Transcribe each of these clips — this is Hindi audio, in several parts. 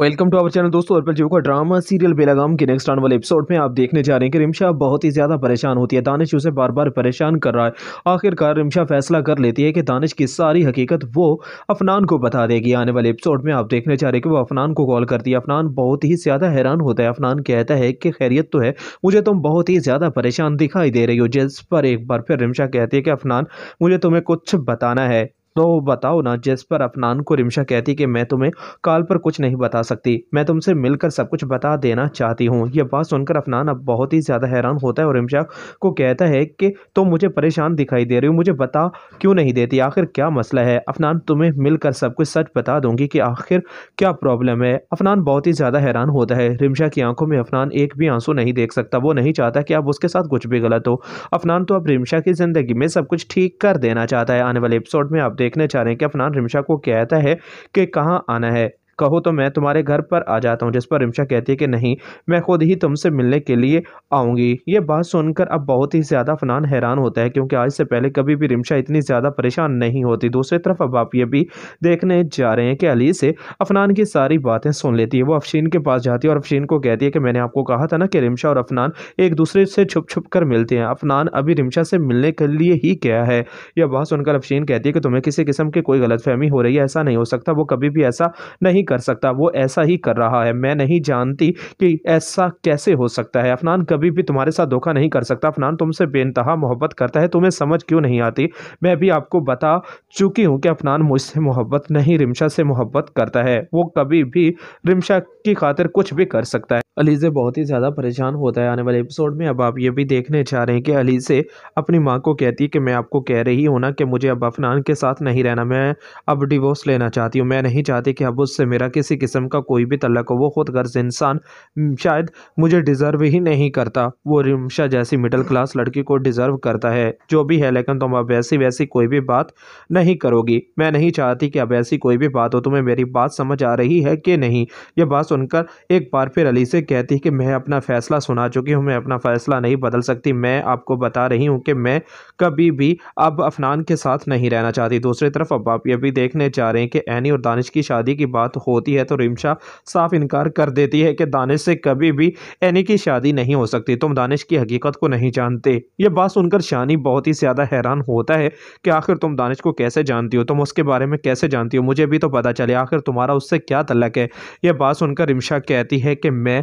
वेलकम टू आवर चैनल दोस्तों अर्पल जीव का ड्रामा सीरियल बेलागाम के नेक्स्ट आने वाले एपिसोड में आप देखने जा रहे हैं कि रिमशा बहुत ही ज़्यादा परेशान होती है दानिश उसे बार बार परेशान कर रहा है आखिरकार रिमशा फैसला कर लेती है कि दानिश की सारी हकीकत वो अफनान को बता देगी आने वाले एपिसोड में आप देखने जा रहे हैं कि वो अफनान को कॉल करती है अफनान बहुत ही ज़्यादा हैरान होता है अफनान कहता है कि खैरियत तो है मुझे तुम बहुत ही ज़्यादा परेशान दिखाई दे रही हो जिस पर एक बार फिर रिमशा कहती है कि अफनान मुझे तुम्हें कुछ बताना है तो बताओ ना जिस पर अफनान को रिमशा कहती कि मैं तुम्हें काल पर कुछ नहीं बता सकती मैं तुमसे मिलकर सब कुछ बता देना चाहती हूँ यह बात सुनकर अफनान अब बहुत ही ज़्यादा हैरान होता है और रिमशा को कहता है कि तुम मुझे परेशान दिखाई दे रही हो मुझे बता क्यों नहीं देती आखिर क्या मसला है अफनान तुम्हें मिलकर सब कुछ सच बता दूंगी कि आखिर क्या प्रॉब्लम है अफनान बहुत ही ज़्यादा हैरान होता है रिमशा की आंखों में अफनान एक भी आंसू नहीं देख सकता वो नहीं चाहता कि अब उसके साथ कुछ भी गलत हो अफनान तो अब रिमशा की ज़िंदगी में सब कुछ ठीक कर देना चाहता है आने वाले एपिसोड में आप देख देखना चाह रहे हैं कि अफनान रिमशा को कहता है कि कहाँ आना है कहो तो मैं तुम्हारे घर पर आ जाता हूँ जिस पर रिमशा कहती है कि नहीं मैं खुद ही तुमसे मिलने के लिए आऊँगी ये बात सुनकर अब बहुत ही ज़्यादा फनान हैरान होता है क्योंकि आज से पहले कभी भी रिमशा इतनी ज़्यादा परेशान नहीं होती दूसरी तरफ अब आप ये भी देखने जा रहे हैं कि अली से अफनान की सारी बातें सुन लेती है वो अफशीन के पास जाती है और अफशीन को कहती है कि मैंने आपको कहा था ना कि रिमशा और अफनान एक दूसरे से छुप छुप कर मिलते हैं अफनान अभी रिमशा से मिलने के लिए ही गया है यह बात सुनकर अफशीन कहती है कि तुम्हें किसी किस्म की कोई गलतफहमी हो रही है ऐसा नहीं हो सकता वो कभी भी ऐसा नहीं कर सकता वो ऐसा ही कर रहा है मैं नहीं जानती कि ऐसा कैसे हो सकता है अफनान कभी भी तुम्हारे साथ धोखा नहीं कर सकता अफनान तुमसे बेनतहा मोहब्बत करता है तुम्हें समझ क्यों नहीं आती मैं भी आपको बता चुकी हूँ कि अफनान मुझसे मोहब्बत नहीं रिमशा से मोहब्बत करता है वो कभी भी रिमशा की खातिर कुछ भी कर सकता है अली से बहुत ही ज़्यादा परेशान होता है आने वाले एपिसोड में अब आप ये भी देखने चाह रहे हैं कि अली से अपनी माँ को कहती है कि मैं आपको कह रही हूँ ना कि मुझे अब अफनान के साथ नहीं रहना मैं अब डिवोर्स लेना चाहती हूँ मैं नहीं चाहती कि अब उससे मेरा किसी किस्म का कोई भी तलक हो वो खुद गर्ज इंसान शायद मुझे डिज़र्व ही नहीं करता वो रिमशा जैसी मिडिल क्लास लड़की को डिज़र्व करता है जो भी है लेकिन तुम अब वैसी वैसी कोई भी बात नहीं करोगी मैं नहीं चाहती कि अब ऐसी कोई भी बात हो तुम्हें मेरी बात समझ आ रही है कि नहीं यह बात सुनकर एक बार फिर अली से कहती है कि मैं अपना फ़ैसला सुना चुकी हूँ मैं अपना फ़ैसला नहीं बदल सकती मैं आपको बता रही हूँ कि मैं कभी भी अब अफनान के साथ नहीं रहना चाहती दूसरी तरफ अब आप ये भी देखने जा रहे हैं कि एनी और दानिश की शादी की बात होती है तो रिमशा साफ इनकार कर देती है कि दानिश से कभी भी एनी की शादी नहीं हो सकती तुम दानिश की हकीकत को नहीं जानते ये बात सुनकर शानी बहुत ही ज़्यादा हैरान होता है कि आखिर तुम दानिश को कैसे जानती हो तुम उसके बारे में कैसे जानती हो मुझे भी तो पता चले आखिर तुम्हारा उससे क्या तलक है यह बात सुनकर रिमशा कहती है कि मैं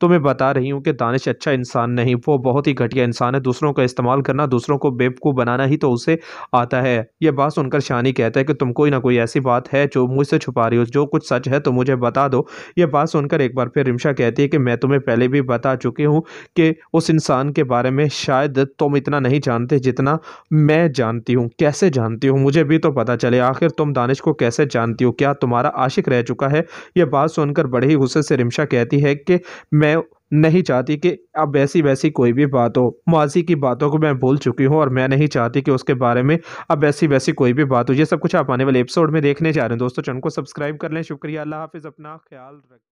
तो मैं बता रही हूँ कि दानिश अच्छा इंसान नहीं वो बहुत ही घटिया इंसान है दूसरों का इस्तेमाल करना दूसरों को बेवकूफ़ बनाना ही तो उसे आता है यह बात सुनकर शानी कहता है कि तुम कोई ना कोई ऐसी बात है जो मुझसे छुपा रही हो जो कुछ सच है तो मुझे बता दो यह बात सुनकर एक बार फिर रिमशा कहती है कि मैं तुम्हें पहले भी बता चुकी हूँ कि उस इंसान के बारे में शायद तुम इतना नहीं जानते जितना मैं जानती हूँ कैसे जानती हूँ मुझे भी तो पता चले आखिर तुम दानिश को कैसे जानती हो क्या तुम्हारा आशिक रह चुका है यह बात सुनकर बड़े ही गुस्से से रिमशा कहती है कि मैं मैं नहीं चाहती कि अब वैसी वैसी कोई भी बात हो माजी की बातों को मैं भूल चुकी हूँ और मैं नहीं चाहती कि उसके बारे में अब वैसी वैसी कोई भी बात हो ये सब कुछ आप आने वाले एपिसोड में देखने जा रहे हैं दोस्तों चैनल को सब्सक्राइब कर लें शुक्रिया अल्लाह हाफिज़ अपना ख्याल रखें